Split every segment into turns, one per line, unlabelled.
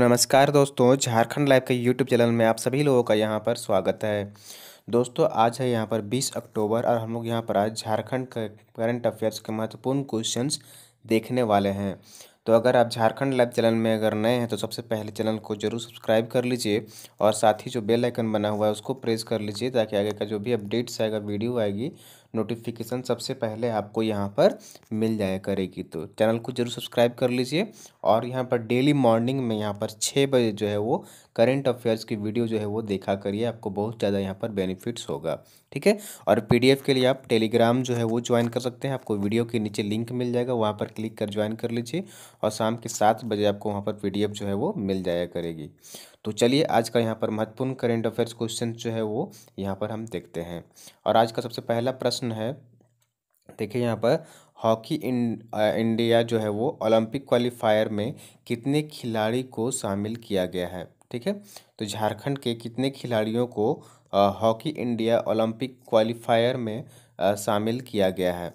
नमस्कार दोस्तों झारखंड लाइव के यूट्यूब चैनल में आप सभी लोगों का यहाँ पर स्वागत है दोस्तों आज है यहाँ पर 20 अक्टूबर और हम लोग यहाँ पर आज झारखंड के करंट अफेयर्स के महत्वपूर्ण क्वेश्चंस देखने वाले हैं तो अगर आप झारखंड लाइव चैनल में अगर नए हैं तो सबसे पहले चैनल को जरूर सब्सक्राइब कर लीजिए और साथ ही जो बेलाइकन बना हुआ है उसको प्रेस कर लीजिए ताकि आगे का जो भी अपडेट्स आएगा वीडियो आएगी नोटिफिकेशन सबसे पहले आपको यहाँ पर मिल जाया करेगी तो चैनल को जरूर सब्सक्राइब कर लीजिए और यहाँ पर डेली मॉर्निंग में यहाँ पर छः बजे जो है वो करेंट अफेयर्स की वीडियो जो है वो देखा करिए आपको बहुत ज़्यादा यहाँ पर बेनिफिट्स होगा ठीक है और पी के लिए आप टेलीग्राम जो है वो ज्वाइन कर सकते हैं आपको वीडियो के नीचे लिंक मिल जाएगा वहाँ पर क्लिक कर ज्वाइन कर लीजिए और शाम के सात बजे आपको वहाँ पर पी जो है वो मिल जाया करेगी तो चलिए आज का यहाँ पर महत्वपूर्ण करेंट अफेयर्स क्वेश्चन जो है वो यहाँ पर हम देखते हैं और आज का सबसे पहला प्रश्न है देखिए यहाँ पर हॉकी इन इंडिया जो है वो ओलंपिक क्वालिफायर में कितने खिलाड़ी को शामिल किया गया है ठीक है तो झारखंड के कितने खिलाड़ियों को हॉकी इंडिया ओलंपिक क्वालिफायर में शामिल किया गया है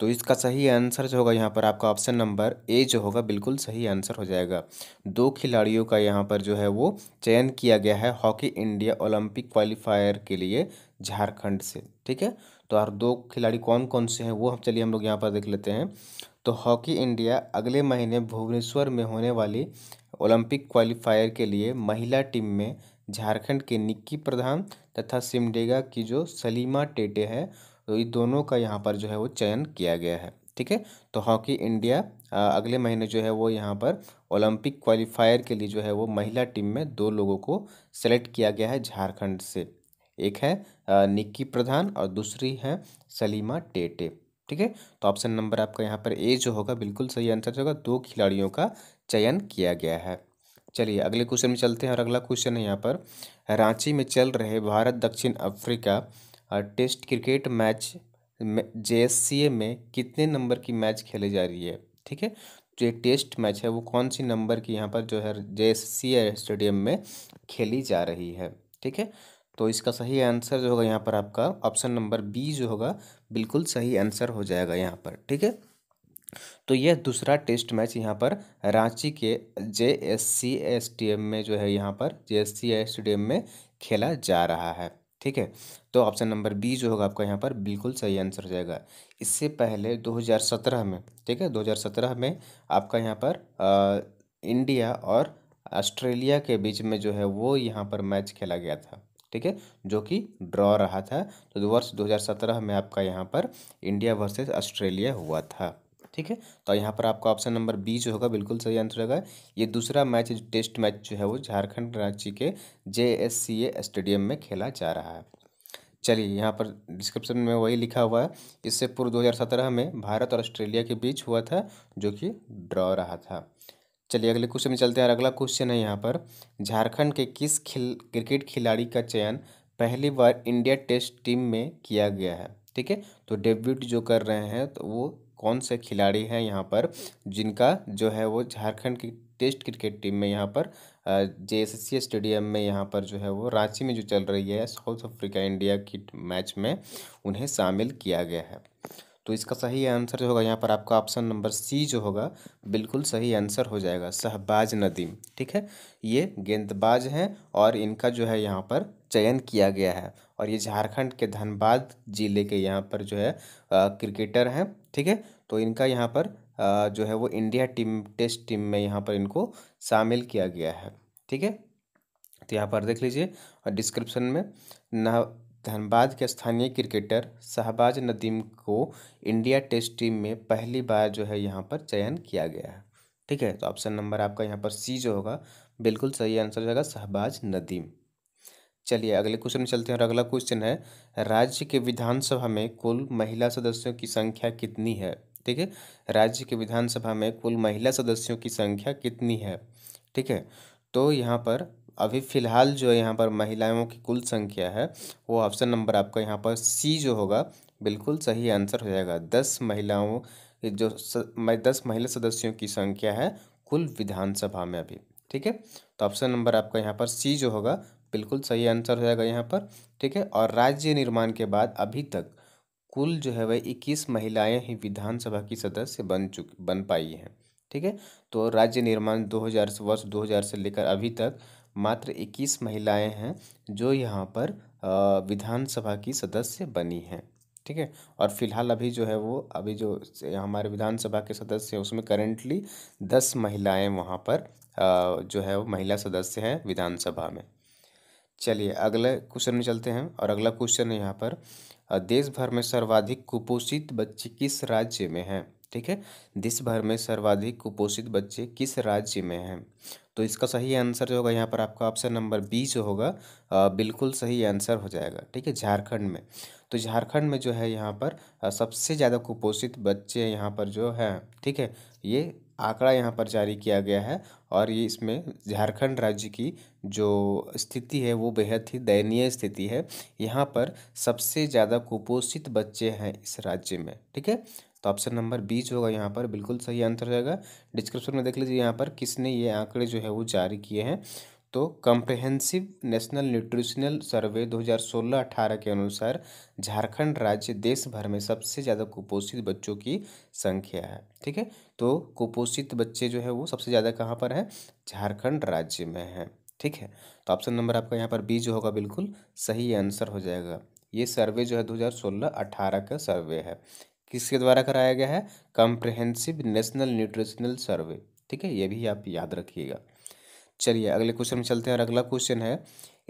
तो इसका सही आंसर जो होगा यहाँ पर आपका ऑप्शन नंबर ए जो होगा बिल्कुल सही आंसर हो जाएगा दो खिलाड़ियों का यहाँ पर जो है वो चयन किया गया है हॉकी इंडिया ओलंपिक क्वालिफायर के लिए झारखंड से ठीक है तो और दो खिलाड़ी कौन कौन से हैं वो हम चलिए हम लोग यहाँ पर देख लेते हैं तो हॉकी इंडिया अगले महीने भुवनेश्वर में होने वाली ओलंपिक क्वालिफायर के लिए महिला टीम में झारखंड के निक्की प्रधान तथा सिमडेगा की जो सलीमा टेटे है तो ये दोनों का यहाँ पर जो है वो चयन किया गया है ठीक है तो हॉकी इंडिया अगले महीने जो है वो यहाँ पर ओलंपिक क्वालिफायर के लिए जो है वो महिला टीम में दो लोगों को सेलेक्ट किया गया है झारखंड से एक है निक्की प्रधान और दूसरी है सलीमा टेटे ठीक है तो ऑप्शन नंबर आपका यहाँ पर ए जो होगा बिल्कुल सही आंसर होगा दो खिलाड़ियों का चयन किया गया है चलिए अगले क्वेश्चन में चलते हैं और अगला क्वेश्चन है यहाँ पर रांची में चल रहे भारत दक्षिण अफ्रीका टेस्ट क्रिकेट मैच जे में कितने नंबर की मैच खेली जा रही है ठीक है जो टेस्ट मैच है वो कौन सी नंबर की यहाँ पर जो है जे स्टेडियम में खेली जा रही है ठीक है तो इसका सही आंसर जो होगा यहाँ पर आपका ऑप्शन नंबर बी जो होगा बिल्कुल सही आंसर हो जाएगा यहाँ पर ठीक है तो यह दूसरा टेस्ट मैच यहाँ पर रांची के जे एस सी स्टेडियम में जो है यहाँ पर जे एस सी स्टेडियम में खेला जा रहा है ठीक है तो ऑप्शन नंबर बी जो होगा आपका यहाँ पर बिल्कुल सही आंसर हो जाएगा इससे पहले 2017 में ठीक है 2017 में आपका यहाँ पर आ, इंडिया और ऑस्ट्रेलिया के बीच में जो है वो यहाँ पर मैच खेला गया था ठीक है जो कि ड्रॉ रहा था तो वर्ष 2017 में आपका यहाँ पर इंडिया वर्सेस ऑस्ट्रेलिया हुआ था ठीक है तो यहाँ पर आपका ऑप्शन नंबर बी जो होगा बिल्कुल सही आंसर होगा ये दूसरा मैच टेस्ट मैच जो है वो झारखंड राज्य के जे एस सी ए स्टेडियम में खेला जा रहा है चलिए यहाँ पर डिस्क्रिप्शन में वही लिखा हुआ है इससे पूर्व 2017 में भारत और ऑस्ट्रेलिया के बीच हुआ था जो कि ड्रॉ रहा था चलिए अगले क्वेश्चन में चलते हैं अगला क्वेश्चन है यहाँ पर झारखंड के किस खिल क्रिकेट खिलाड़ी का चयन पहली बार इंडिया टेस्ट टीम में किया गया है ठीक है तो डेब्यूट जो कर रहे हैं तो वो कौन से खिलाड़ी हैं यहाँ पर जिनका जो है वो झारखंड की टेस्ट क्रिकेट टीम में यहाँ पर जे स्टेडियम में यहाँ पर जो है वो रांची में जो चल रही है साउथ अफ्रीका इंडिया की मैच में उन्हें शामिल किया गया है तो इसका सही आंसर जो होगा यहाँ पर आपका ऑप्शन नंबर सी जो होगा बिल्कुल सही आंसर हो जाएगा शहबाज नदीम ठीक है ये गेंदबाज हैं और इनका जो है यहाँ पर चयन किया गया है और ये झारखंड के धनबाद ज़िले के यहाँ पर जो है आ, क्रिकेटर हैं ठीक है तो इनका यहाँ पर जो है वो इंडिया टीम टेस्ट टीम में यहाँ पर इनको शामिल किया गया है ठीक है तो यहाँ पर देख लीजिए और डिस्क्रिप्शन में ना धनबाद के स्थानीय क्रिकेटर शहबाज नदीम को इंडिया टेस्ट टीम में पहली बार जो है यहाँ पर चयन किया गया है ठीक है तो ऑप्शन नंबर आपका यहाँ पर सी जो होगा बिल्कुल सही आंसर हो जाएगा शहबाज नदीम चलिए अगले क्वेश्चन में चलते हैं और अगला क्वेश्चन है राज्य के विधानसभा में कुल महिला सदस्यों की संख्या कितनी है ठीक है राज्य के विधानसभा में कुल महिला सदस्यों की संख्या कितनी है ठीक है तो यहाँ पर अभी फ़िलहाल जो है यहाँ पर महिलाओं की कुल संख्या है वो ऑप्शन नंबर आपका यहाँ पर सी जो होगा बिल्कुल सही आंसर हो जाएगा दस महिलाओं जो मैं दस महिला सदस्यों की संख्या है कुल विधानसभा में अभी ठीक है तो ऑप्शन नंबर आपका यहाँ पर सी जो होगा बिल्कुल सही आंसर हो जाएगा यहाँ पर ठीक है और राज्य निर्माण के बाद अभी तक कुल जो है वह इक्कीस महिलाएं ही विधानसभा की सदस्य बन चुकी बन पाई हैं ठीक है तो राज्य निर्माण 2000 से वर्ष 2000 से लेकर अभी तक मात्र इक्कीस महिलाएं हैं जो यहाँ पर विधानसभा की सदस्य बनी हैं ठीक है और फिलहाल अभी जो है वो अभी जो हमारे विधानसभा के सदस्य हैं उसमें करेंटली दस महिलाएं वहाँ पर जो है वो महिला सदस्य हैं विधानसभा में चलिए अगले क्वेश्चन में चलते हैं और अगला क्वेश्चन है यहाँ पर देश भर में सर्वाधिक कुपोषित बच्चे किस राज्य में हैं ठीक है देश भर में सर्वाधिक कुपोषित बच्चे किस राज्य में हैं तो इसका सही आंसर जो होगा यहाँ पर आपका ऑप्शन नंबर बी जो होगा बिल्कुल सही आंसर हो जाएगा ठीक है झारखंड में तो झारखंड में जो है यहाँ पर सबसे ज़्यादा कुपोषित बच्चे यहाँ पर जो हैं ठीक है ये आंकड़ा यहाँ पर जारी किया गया है और ये इसमें झारखंड राज्य की जो स्थिति है वो बेहद ही दयनीय स्थिति है यहाँ पर सबसे ज़्यादा कुपोषित बच्चे हैं इस राज्य में ठीक है तो ऑप्शन नंबर बी जो होगा यहाँ पर बिल्कुल सही आंसर हो जाएगा डिस्क्रिप्शन में देख लीजिए यहाँ पर किसने ये आंकड़े जो है वो जारी किए हैं तो कम्प्रहेंसिव नेशनल न्यूट्रिशनल सर्वे 2016-18 के अनुसार झारखंड राज्य देश भर में सबसे ज़्यादा कुपोषित बच्चों की संख्या है ठीक है तो कुपोषित बच्चे जो है वो सबसे ज़्यादा कहाँ पर है झारखंड राज्य में है ठीक है तो ऑप्शन नंबर आपका यहाँ पर बी जो होगा बिल्कुल सही आंसर हो जाएगा ये सर्वे जो है 2016-18 का सर्वे है किसके द्वारा कराया गया है कम्प्रहेंसिव नेशनल न्यूट्रिशनल सर्वे ठीक है ये भी आप याद रखिएगा चलिए अगले क्वेश्चन में चलते हैं और अगला क्वेश्चन है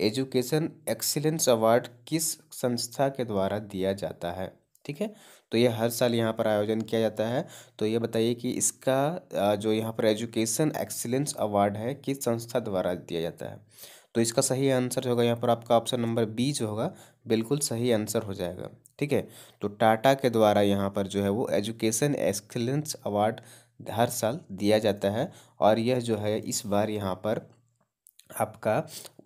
एजुकेशन एक्सीलेंस अवार्ड किस संस्था के द्वारा दिया जाता है ठीक है तो ये हर साल यहाँ पर आयोजन किया जाता है तो ये बताइए कि इसका जो यहाँ पर एजुकेशन एक्सीलेंस अवार्ड है किस संस्था द्वारा दिया जाता है तो इसका सही आंसर जो होगा यहाँ पर आपका ऑप्शन नंबर बी जो होगा बिल्कुल सही आंसर हो जाएगा ठीक है तो टाटा के द्वारा यहाँ पर जो है वो एजुकेशन एक्सीलेंस अवार्ड हर साल दिया जाता है और यह जो है इस बार यहाँ पर आपका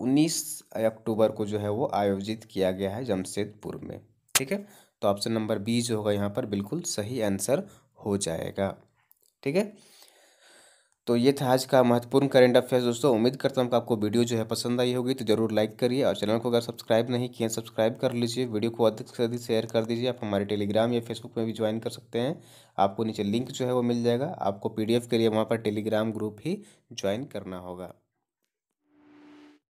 19 अक्टूबर को जो है वो आयोजित किया गया है जमशेदपुर में ठीक है तो ऑप्शन नंबर बी जो होगा यहाँ पर बिल्कुल सही आंसर हो जाएगा ठीक है तो ये था आज का महत्वपूर्ण करंट अफेयर्स दोस्तों उम्मीद करता हूँ कि आपको वीडियो जो है पसंद आई होगी तो जरूर लाइक करिए और चैनल को अगर सब्सक्राइब नहीं किए सब्सक्राइब कर लीजिए वीडियो को अधिक से अधिक शेयर कर दीजिए आप हमारे टेलीग्राम या फेसबुक में भी ज्वाइन कर सकते हैं आपको नीचे लिंक जो है वो मिल जाएगा आपको पी के लिए वहाँ पर टेलीग्राम ग्रुप ही ज्वाइन करना होगा